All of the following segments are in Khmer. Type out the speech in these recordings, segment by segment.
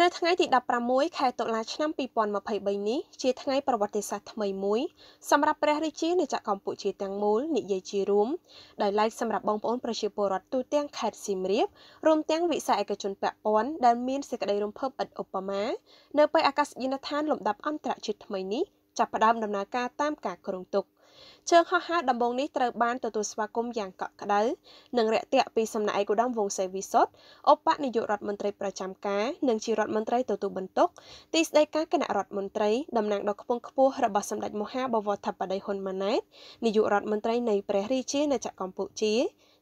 នៅថ្ងៃទី16ខែតុលាឆ្នាំ2023នេះជាថ្ងៃប្រវត្តិសាស្ត្រថ្មីមួយសម្រាប់ព្រះរាជាណាចក្រកម្ពុជាទាំងមូលនិយាយជារួមដោយឡែកសម្រាប់បងប្អូន ប្រជាពលរដ្ឋទូទាំងខេត្តសៀមរាបរួមទាំងវិស័យឯកជនពាក់ព័ន្ធដែលមានសេចក្តីរំភើបឥតឧបមា នៅពេលអាកាសយានដ្ឋានលំដាប់អន្តរជាតិថ្មីនេះចាប់ផ្ដើមដំណើរការតាមការគ្រោងទុក។ជើងហោះហើរដំបងនេះត្រូវបានទទួលស្វាគមន៍យ៉ាងកក់ក្ដៅនិងរាក់ទាក់ពីសំណាក់ឯកឧត្តមវង្សសេវីសុតអបនាយករដ្ឋមន្ត្រីប្រចាំការនិងជារដ្ឋមន្ត្រីទទួលបន្ទុកទីស្តីការគណៈរដ្ឋមន្ត្រីតំណាងដល់ខ្ពងខ្ពស់របស់សម្ដេចមហាបវរធិបតីហ៊ុនម៉ាណែតនាយករដ្ឋមន្ត្រីនៃព្រះរាជាណាចក្រកម្ពុជា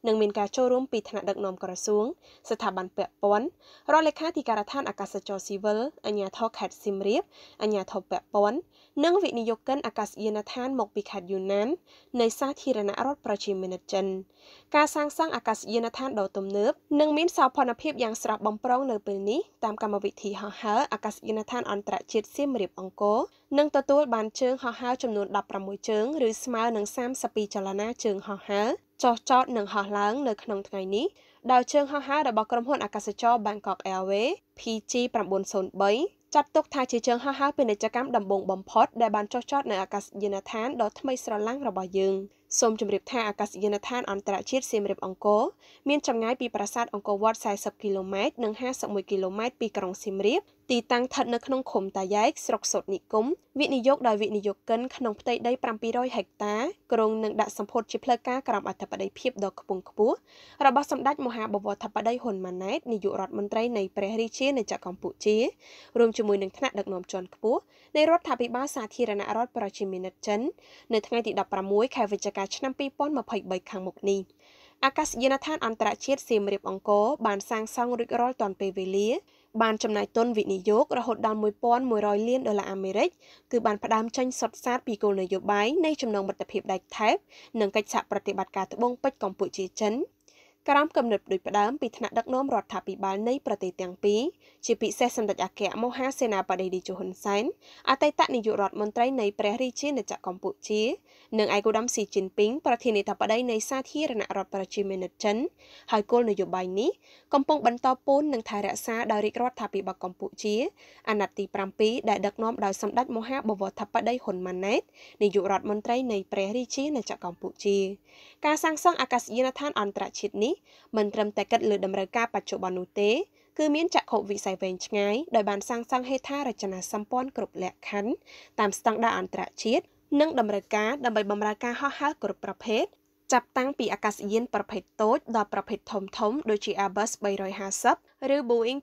និងមានការចូលរួមពីថ្នាក់ដឹកនាំក្រសួង ស្ថាប័នពាក់ព័ន្ធរដ្ឋលេខាធិការដ្ឋានអាកាសចរស៊ីវិលអាជ្ញាធរខេត្តសៀមរាបអាជ្ញាធរពាក់ព័ន្ធនិងវិនិយោគិនអាកាសយានដ្ឋាន មកពីខេត្តយូណាននៃសាធារណរដ្ឋប្រជាមានិតចិនការសាងសង់អាកាសយានដ្ឋានដ៏ទំនើបនិងមានសោភ័ណភាពយ៉ាងស្រស់បំព្រងនៅពេលនេះតាមកម្មវិធីហោះហើរអាកាសយានដ្ឋានអន្តរជាតិសៀមរាបអង្គរនឹងទទួលបាន ជើងហោះហើរចំនួន16ជើងឬស្មើនឹង32ចលនាជើងហោះហើរចោះចោតនឹងហោះឡើងនៅក្នុងថ្ងៃនេះដោយជើងហោះហើររបស់ក្រុមហ៊ុនអាកាសចរ Bangkok Airways PG 903ចាត់ទុកថា ជាជើងហោះហើរពាណិជ្ជកម្មដំបូងបំផុតដែលបានចុះចតនៅអាកាសយានដ្ឋានដ៏ថ្មីស្រឡាំងរបស់យើងសូមជម្រាបថាអាកាសយានដ្ឋានអន្តរជាតិសៀមរាបអង្គរមានចម្ងាយពីប្រាសាទអង្គរវត្ត40គីឡូម៉ែត្រនិង51គីឡូម៉ែត្រពីក្រុងសៀមរាបទីតាំងស្ថិតនៅក្នុងឃុំតាយ៉ែកស្រុកសុតនិគមវិនិយោគដោយវិនិយោគិនក្នុងផ្ទៃដី700ហិកតាក្រុងនឹងដាក់សម្ពោធជាផ្លូវការក្រោមអធិបតីភាពដ៏ខ្ពង់ខ្ពស់របស់សម្ដេចមហាបវរធិបតីហ៊ុនម៉ាណែតនាយករដ្ឋមន្ត្រីនៃព្រះរាជាណាចក្រកម្ពុជារួមជាមួយនឹងថ្នាក់ដឹកនាំជាន់ខ្ពស់នៃរដ្ឋាភិបាលសាធារណរដ្ឋប្រជាមានិតចិននៅថ្ងៃទី16ខែវិច្ឆិកាឆ្នាំ2023ខាងមុខនេះអាកាសយានដ្ឋានអន្តរជាតិសៀមរាបអង្គរ បានសាងសង់រួចរាល់ទាន់ពេលវេលាបានចំណាយទុនវិនិយោគរហូតដល់1100លានដុល្លារអាមេរិកគឺបានផ្ដើមចេញសុទ្ធសាធពីគោលនយោបាយនៃចំណងមិត្តភាពដែកថែបនិងកិច្ចសហប្រតិបត្តិការត្បូងពេជ្រកម្ពុជាចិនក្រោមគំនិតដូចផ្ដើមពីថ្នាក់ដឹកនាំរដ្ឋាភិបាលនៃប្រទេសទាំងពីរជាពិសេសសម្ដេចអគ្គមហាសេនាបតីឌីជូហ៊ុនសែនអតីតនាយករដ្ឋមន្ត្រីនៃព្រះរាជាណាចក្រកម្ពុជានិងឯកឧត្តមស៊ីជីនពីងប្រធានាធិបតីនៃសាធារណរដ្ឋប្រជាមានិតចិនហើយគោលនយោបាយនេះកំពុងបន្តពូននិងថែរក្សាដោយរាជរដ្ឋាភិបាលកម្ពុជាអាណត្តិទី7ដែលដឹកនាំដោយសម្ដេចមហាបវរធិបតីហ៊ុនម៉ាណែតនាយករដ្ឋមន្ត្រីនៃព្រះរាជាណាចក្រកម្ពុជាការសាងសង់អាកាសយានដ្ឋានអន្តរជាតិនេះនេះមិនត្រឹមតែគិតលើតម្រូវការបច្ចុប្បន្ននោះទេ គឺមានចក្ខុវិស័យវែងឆ្ងាយដោយបានសាងសង់ហេដ្ឋារចនាសម្ព័ន្ធគ្រប់លក្ខខណ្ឌតាមស្តង់ដារអន្តរជាតិនិងតម្រូវការដើម្បីបម្រើការហោះហើរគ្រប់ប្រភេទចាប់តាំងពីអាកាសយានប្រភេទតូចដល់ប្រភេទធំៗដូចជា Airbus 350ឬ Boeing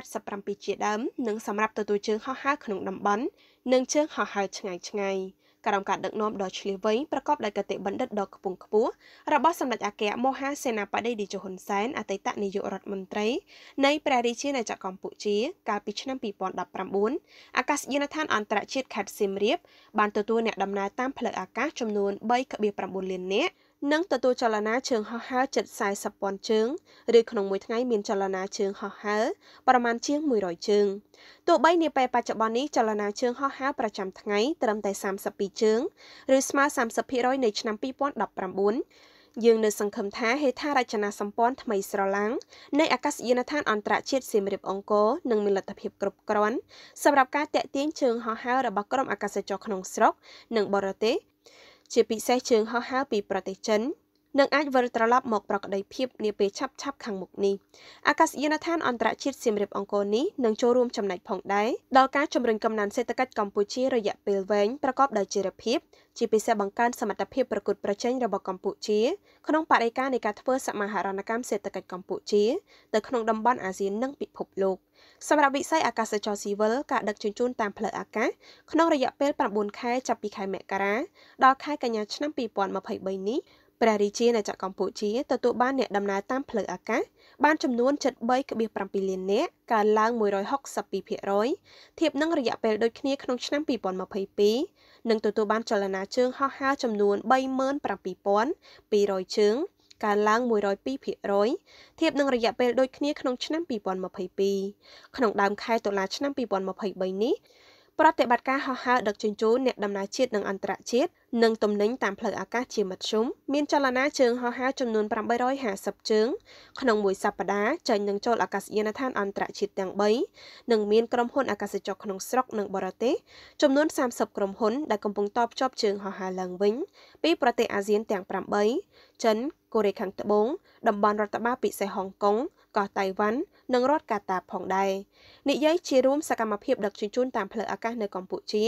787ជាដើមនិងសម្រាប់ទទួលជើងហោះហើរក្នុងតំបន់និងជើងហោះហើរឆ្ងាយៗក្រោមការដឹកនាំដ៏ឆ្លៀសវៃប្រកបដោយគតិបណ្ឌិតដ៏ខ្ពង់ខ្ពស់របស់សម្ដេចអគ្គមហាសេនាបតីតេជោហ៊ុនសែនអតីតនាយករដ្ឋមន្ត្រីនៃព្រះរាជាណាចក្រកម្ពុជាកាលពីឆ្នាំ2019អាកាសយានដ្ឋានអន្តរជាតិខេត្តសៀមរាបបានទទួលអ្នកដំណើរតាមផ្លូវអាកាសចំនួន3.9លាននាក់និងទទួលចលនាជើងហោះហើរជិត40,000ជើងឬក្នុងមួយថ្ងៃ មានចលនាជើងហោះហើរប្រមាណជាង100ជើងទោះបីនាពេលបច្ចុប្បន្ននេះចលនាជើងហោះហើរប្រចាំថ្ងៃត្រឹមតែ32ជើងឬស្មើ30%នៃឆ្នាំ2019យើងនៅ សង្ឃឹមថាហេដ្ឋារចនាសម្ព័ន្ធថ្មីស្រឡាំងនៃអាកាសយានដ្ឋានអន្តរជាតិសៀមរាបអង្គរនឹងមានលទ្ធភាពគ្រប់គ្រាន់សម្រាប់ការតេទៀងជើងហោះហើររបស់ក្រុមអាកាសចរក្នុងស្រុកនិងបរទេសជាពិសេសជើងហោះហើរពីប្រទេសចិននឹងអាចវិលត្រឡប់មកប្រក្តីភាពនាពេលឆាប់ៗខាងមុខនេះអាកាសយានដ្ឋានអន្តរជាតិសៀមរាបអង្គរនេះនឹងចូលរួមចំណែកផងដែរដល់ការជំរុញកំណើនសេដ្ឋកិច្ចកម្ពុជារយៈពេលវែងប្រកបដោយចីរភាពជាពិសេសបង្កើនសមត្ថភាពប្រកួតប្រជែងរបស់កម្ពុជា ក្នុងបរិយាកាសនៃការធ្វើសមាហរណកម្មសេដ្ឋកិច្ចកម្ពុជានៅក្នុងតំបន់អាស៊ាននិងពិភពលោកសម្រាប់វិស័យអាកាសចរស៊ីវិលការដឹកជញ្ជូនតាមផ្លូវអាកាសក្នុងរយៈពេល9ខែចាប់ពីខែមករាដល់ខែកញ្ញាឆ្នាំ2023នេះព្រះរាជាណាចក្រកម្ពុជាទទួលបានអ្នកដំណើរតាមផ្លូវអាកាសបានចំនួន73.7លាននាក់កើនឡើង162%ធៀបនឹងរយៈពេលដូចគ្នាក្នុងឆ្នាំ2022និងទទួលបានចលនាជើងហោះហើរចំនួន37,200ជើងកើនឡើង102%ធៀបនឹងរយៈពេលដូចគ្នាក្នុងឆ្នាំ2022ក្នុងដើមខែតុលាឆ្នាំ2023នេះប្រតិបត្តិការហោះហើរដឹកជញ្ជូនអ្នកដំណើរជាតិនិងអន្តរជាតិនិងទំនិញតាមផ្លូវអាកាសជាមធ្យមមានចលនាជើងហោះហើរចំនួន850ជើងក្នុងមួយសប្តាហ៍ចេញនិងចូលអាកាសយានដ្ឋានអន្តរជាតិទាំង3និងមានក្រុមហ៊ុនអាកាសចរក្នុងស្រុក និងបរទេសចំនួន30ក្រុមហ៊ុនដែលកំពុងតបជាប់ជើងហោះហើរឡើងវិញពីប្រទេសអាស៊ានទាំង8ចិនកូរ៉េខាងត្បូងតំបន់រដ្ឋបាលពិសេសហុងកុងកោះតៃវ៉ាន់និងរដ្ឋកាតាផងដែរនិយាយជារួមសកម្មភាពដឹកជញ្ជូនតាមផ្លូវអាកាស នៅកម្ពុជា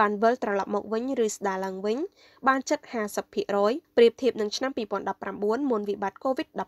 បានវិលត្រឡប់មកវិញឬស្ដារឡើងវិញបានជិត50%ប្រៀបធៀបនឹងឆ្នាំ2019មុនវិបត្តិ COVID-19